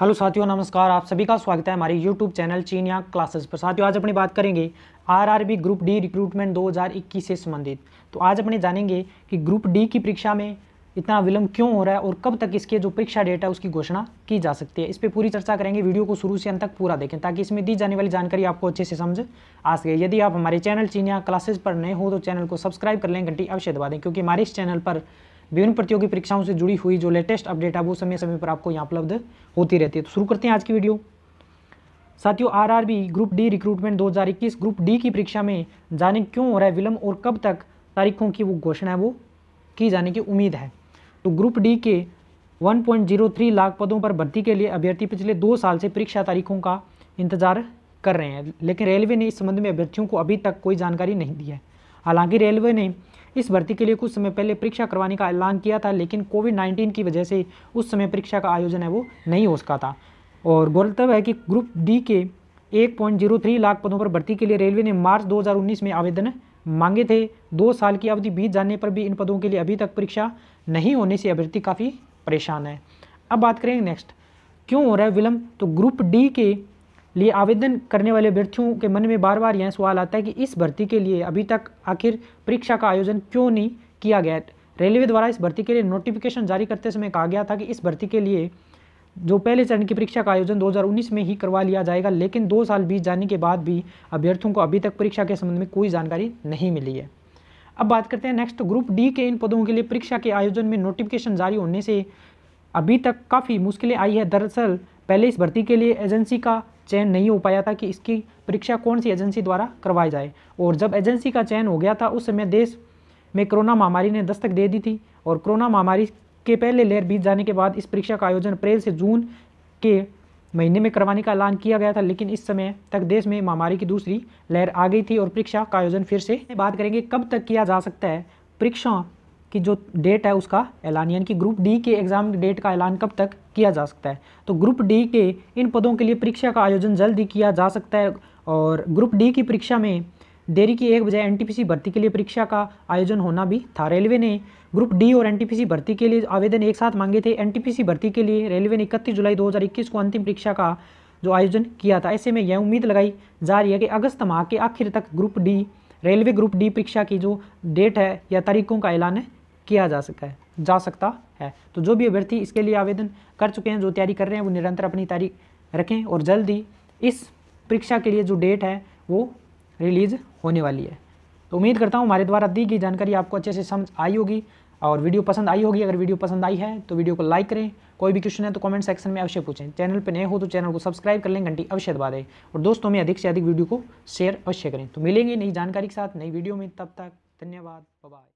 hello साथियों नमस्कार आप सभी का स्वागत है हमारे यूट्यूब चैनल चीन या क्लासेस पर साथियों आज अपनी बात करेंगे आरआरबी ग्रुप डी रिक्रूटमेंट 2021 से संबंधित तो आज अपने जानेंगे कि ग्रुप डी की परीक्षा में इतना विलंब क्यों हो रहा है और कब तक इसके जो परीक्षा डेट है उसकी घोषणा की जा सकती है इस पर पूरी चर्चा करेंगे वीडियो को शुरू से अंत तक पूरा देखें ताकि इसमें दी जाने वाली जानकारी आपको अच्छे से समझ आ सके यदि आप हमारे चैनल चीन या क्लासेज पर नए हो तो चैनल को सब्सक्राइब कर लें घंटी अवश्य दबा दें क्योंकि हमारे इस चैनल पर विभिन्न प्रतियोगी परीक्षाओं से जुड़ी हुई जो लेटेस्ट अपडेट है वो समय समय पर आपको यहाँ उपलब्ध होती रहती है तो शुरू करते हैं आज की वीडियो साथियों RRB group D recruitment 2021 group D की परीक्षा में जाने क्यों हो रहा है विलंब और कब तक तारीखों की वो घोषणा है वो की जाने की उम्मीद है तो ग्रुप डी के 1.03 लाख पदों पर भर्ती के लिए अभ्यर्थी पिछले दो साल से परीक्षा तारीखों का इंतजार कर रहे हैं लेकिन रेलवे ने इस संबंध में अभ्यर्थियों को अभी तक कोई जानकारी नहीं दी है हालांकि रेलवे ने इस भर्ती के लिए कुछ समय पहले परीक्षा करवाने का ऐलान किया था लेकिन कोविड नाइन्टीन की वजह से उस समय परीक्षा का आयोजन है वो नहीं हो सका था और गौरतलब है कि ग्रुप डी के एक लाख पदों पर भर्ती के लिए रेलवे ने मार्च दो में आवेदन मांगे थे दो साल की अवधि बीत जाने पर भी इन पदों के लिए अभी तक परीक्षा नहीं होने से अभ्यर्थी काफ़ी परेशान है अब बात करेंगे नेक्स्ट क्यों हो रहा है विलम्ब तो ग्रुप डी के लिए आवेदन करने वाले अभ्यर्थियों के मन में बार बार यह सवाल आता है कि इस भर्ती के लिए अभी तक आखिर परीक्षा का आयोजन क्यों नहीं किया गया रेलवे द्वारा इस भर्ती के लिए नोटिफिकेशन जारी करते समय कहा गया था कि इस भर्ती के लिए जो पहले चरण की परीक्षा का आयोजन 2019 में ही करवा लिया जाएगा लेकिन दो साल बीत जाने के बाद भी अभ्यर्थियों को अभी तक परीक्षा के संबंध में कोई जानकारी नहीं मिली है अब बात करते हैं नेक्स्ट ग्रुप डी के इन पदों के लिए परीक्षा के आयोजन में नोटिफिकेशन जारी होने से अभी तक काफ़ी मुश्किलें आई है दरअसल पहले इस भर्ती के लिए एजेंसी का चयन नहीं हो पाया था कि इसकी परीक्षा कौन सी एजेंसी द्वारा करवाई जाए और जब एजेंसी का चयन हो गया था उस समय देश में कोरोना महामारी ने दस्तक दे दी थी और कोरोना महामारी के पहले लहर बीत जाने के बाद इस परीक्षा का आयोजन अप्रैल से जून के महीने में करवाने का ऐलान किया गया था लेकिन इस समय तक देश में महामारी की दूसरी लहर आ गई थी और परीक्षा का आयोजन फिर से बात करेंगे कब तक किया जा सकता है परीक्षा कि जो डेट है उसका ऐलान यानी कि ग्रुप डी के एग्ज़ाम डेट का ऐलान कब तक किया जा सकता है तो ग्रुप डी के इन पदों के लिए परीक्षा का आयोजन जल्द ही किया जा सकता है और ग्रुप डी की परीक्षा में देरी की एक बजाय एनटीपीसी भर्ती के लिए परीक्षा का आयोजन होना भी था रेलवे ने ग्रुप डी और एनटीपीसी भर्ती के लिए आवेदन एक साथ मांगे थे एनटीपीसी भर्ती के लिए रेलवे ने इकतीस जुलाई 2021 को अंतिम परीक्षा का जो आयोजन किया था ऐसे में यह उम्मीद लगाई जा रही है कि अगस्त माह के आखिर तक group D railway group D परीक्षा की जो डेट है या तारीखों का ऐलान है किया जा सका है जा सकता है तो जो भी अभ्यर्थी इसके लिए आवेदन कर चुके हैं जो तैयारी कर रहे हैं वो निरंतर अपनी तैयारी रखें और जल्द ही इस परीक्षा के लिए जो डेट है वो रिलीज़ होने वाली है तो उम्मीद करता हूँ हमारे द्वारा दी गई जानकारी आपको अच्छे से समझ आई होगी और वीडियो पसंद आई होगी अगर वीडियो पसंद आई है तो वीडियो को लाइक करें कोई भी क्वेश्चन है तो कमेंट सेक्शन में अवश्य पूछें चैनल पर नए हो तो चैनल को सब्सक्राइब कर लें घंटी अवश्य दबा दें और दोस्तों में अधिक से अधिक वीडियो को शेयर अवश्य करें तो मिलेंगे नई जानकारी के साथ नई वीडियो में तब तक धन्यवाद बाय